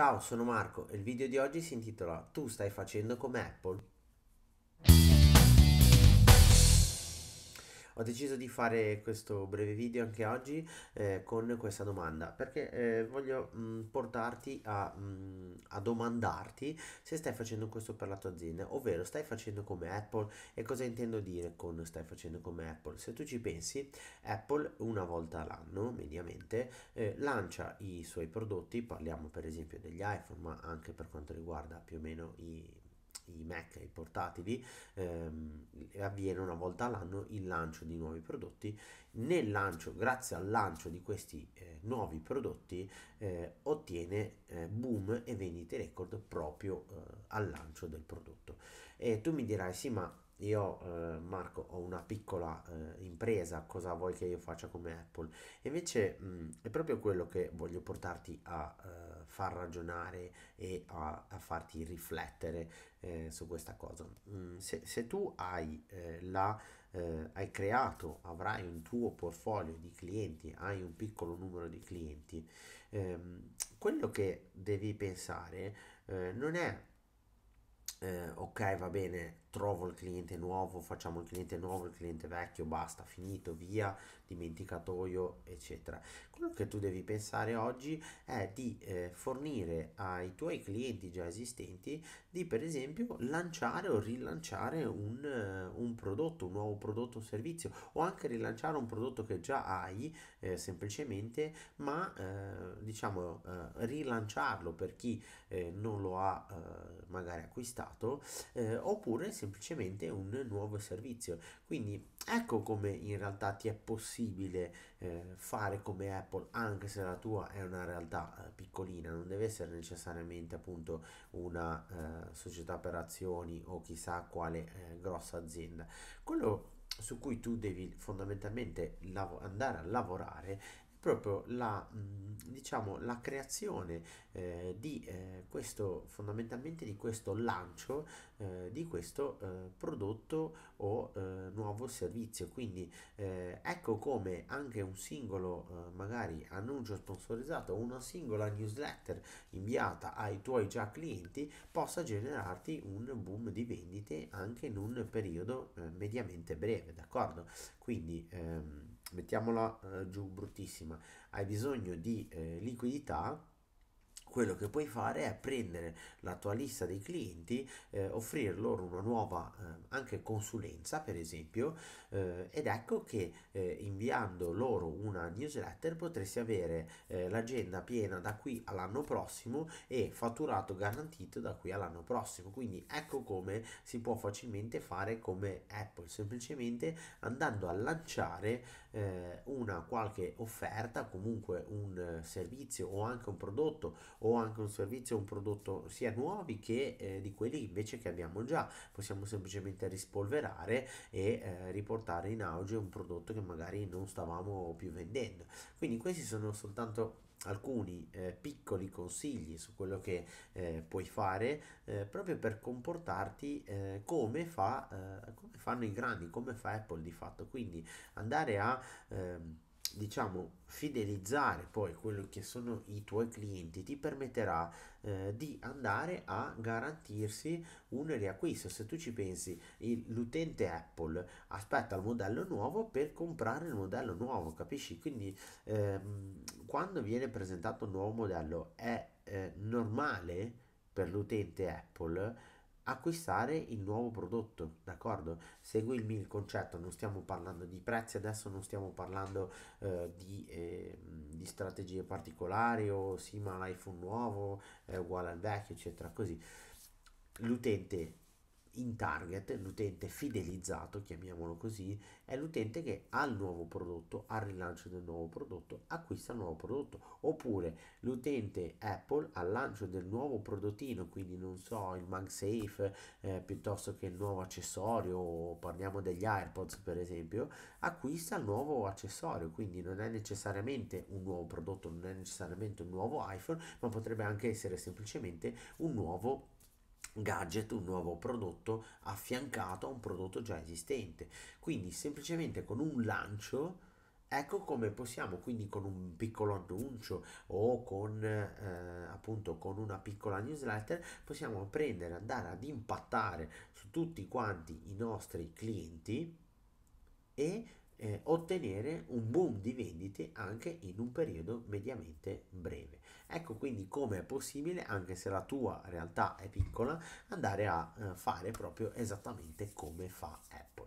Ciao, sono Marco e il video di oggi si intitola Tu stai facendo come Apple? ho deciso di fare questo breve video anche oggi eh, con questa domanda perché eh, voglio mh, mm, portarti a, mh, mm, a, domandarti se stai facendo questo per la tua azienda, ovvero stai facendo come Apple e cosa intendo dire con stai facendo come Apple? Se tu ci pensi, Apple una volta all'anno mediamente eh, lancia i suoi prodotti, parliamo per esempio degli iPhone ma anche per quanto riguarda più o meno i i Mac e i portatili, ehm, avviene una volta all'anno il lancio di nuovi prodotti. Nel lancio, grazie al lancio di questi eh, nuovi prodotti, eh, ottiene eh, boom e vendite record proprio eh, al lancio del prodotto. E tu mi dirai, sì, ma io eh, Marco ho una piccola eh, impresa, cosa vuoi che io faccia come Apple? invece mh, mm, è proprio quello che voglio portarti a eh, far ragionare e a, a farti riflettere eh, su questa cosa. Mh, mm, se, se, tu hai, eh, la, eh, hai creato, avrai un tuo portfolio di clienti, hai un piccolo numero di clienti, ehm, quello che devi pensare non è eh, ok va bene trovo il cliente nuovo facciamo il cliente nuovo il cliente vecchio basta finito via dimenticatoio eccetera quello che tu devi pensare oggi è di eh, fornire ai tuoi clienti già esistenti di per esempio lanciare o rilanciare un, eh, un prodotto un nuovo prodotto o servizio o anche rilanciare un prodotto che già hai eh, semplicemente ma eh, diciamo rilanciarlo per chi non lo ha magari acquistato usato eh, oppure semplicemente un nuovo servizio. Quindi ecco come in realtà ti è possibile eh, fare come Apple anche se la tua è una realtà eh, piccolina, non deve essere necessariamente appunto una eh, società per azioni o chissà quale eh, grossa azienda. Quello su cui tu devi fondamentalmente lav- andare a lavorare proprio la, mm, diciamo, la creazione eh, di eh, questo, fondamentalmente di questo lancio eh, di questo eh, prodotto o eh, nuovo servizio. Quindi eh, ecco come anche un singolo magari annuncio sponsorizzato o una singola newsletter inviata ai tuoi già clienti possa generarti un boom di vendite anche in un periodo mediamente breve, d'accordo? Quindi ehm, mettiamola eh, giù bruttissima, hai bisogno di eh, liquidità quello che puoi fare è prendere la tua lista dei clienti, eh, offrire loro una nuova eh, anche consulenza, per esempio, eh, ed ecco che eh, inviando loro una newsletter potresti avere eh, l'agenda piena da qui all'anno prossimo e fatturato garantito da qui all'anno prossimo. Quindi ecco come si può facilmente fare come Apple, semplicemente andando a lanciare eh, una qualche offerta, comunque un servizio o anche un prodotto o anche un servizio un prodotto sia nuovi che eh, di quelli invece che abbiamo già. Possiamo semplicemente rispolverare e eh, riportare in auge un prodotto che magari non stavamo più vendendo. Quindi questi sono soltanto alcuni eh, piccoli consigli su quello che eh, puoi fare eh, proprio per comportarti eh, come, fa, eh, come fanno i grandi, come fa Apple di fatto. Quindi andare a... Ehm, diciamo fidelizzare poi quello che sono i tuoi clienti ti permetterà eh, di andare a garantirsi un riacquisto se tu ci pensi il, l'utente Apple aspetta il modello nuovo per comprare il modello nuovo capisci quindi ehm, quando viene presentato un nuovo modello è eh, normale per l'utente Apple acquistare il nuovo prodotto, d'accordo? Segui il mio concetto, non stiamo parlando di prezzi adesso, non stiamo parlando eh, di, eh, di, strategie particolari o sì ma l'iPhone nuovo è uguale al vecchio, eccetera, così. L'utente in target, l'utente fidelizzato, chiamiamolo così, è l'utente che al nuovo prodotto, al rilancio del nuovo prodotto, acquista il nuovo prodotto, oppure l'utente Apple al lancio del nuovo prodottino, quindi non so, il MagSafe eh, piuttosto che il nuovo accessorio, parliamo degli AirPods per esempio, acquista il nuovo accessorio, quindi non è necessariamente un nuovo prodotto, non è necessariamente un nuovo iPhone, ma potrebbe anche essere semplicemente un nuovo prodotto gadget, un nuovo prodotto affiancato a un prodotto già esistente. Quindi semplicemente con un lancio Ecco come possiamo, quindi con un piccolo annuncio o con eh, appunto con una piccola newsletter, possiamo prendere, andare ad impattare su tutti quanti i nostri clienti e eh, ottenere un boom di vendite anche in un periodo mediamente breve. Ecco quindi come è possibile, anche se la tua realtà è piccola, andare a eh, fare proprio esattamente come fa Apple.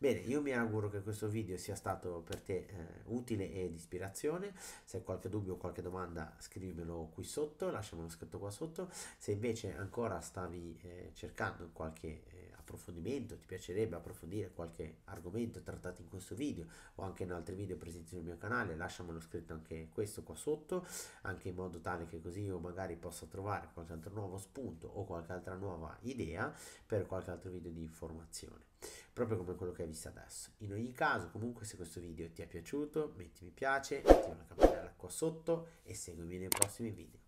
Bene, io mi auguro che questo video sia stato per te eh, utile e di ispirazione. Se hai qualche dubbio o qualche domanda, scrivimelo qui sotto, lasciamelo scritto qua sotto. Se invece ancora stavi eh, cercando qualche eh, approfondimento, ti piacerebbe approfondire qualche argomento trattato in questo video o anche in altri video presenti sul mio canale, lasciamelo scritto anche questo qua sotto, anche in modo tale che così io magari possa trovare qualche altro nuovo spunto o qualche altra nuova idea per qualche altro video di informazione, proprio come quello che hai visto adesso. In ogni caso, comunque se questo video ti è piaciuto, metti mi piace, attiva la campanella qua sotto e seguimi nei prossimi video.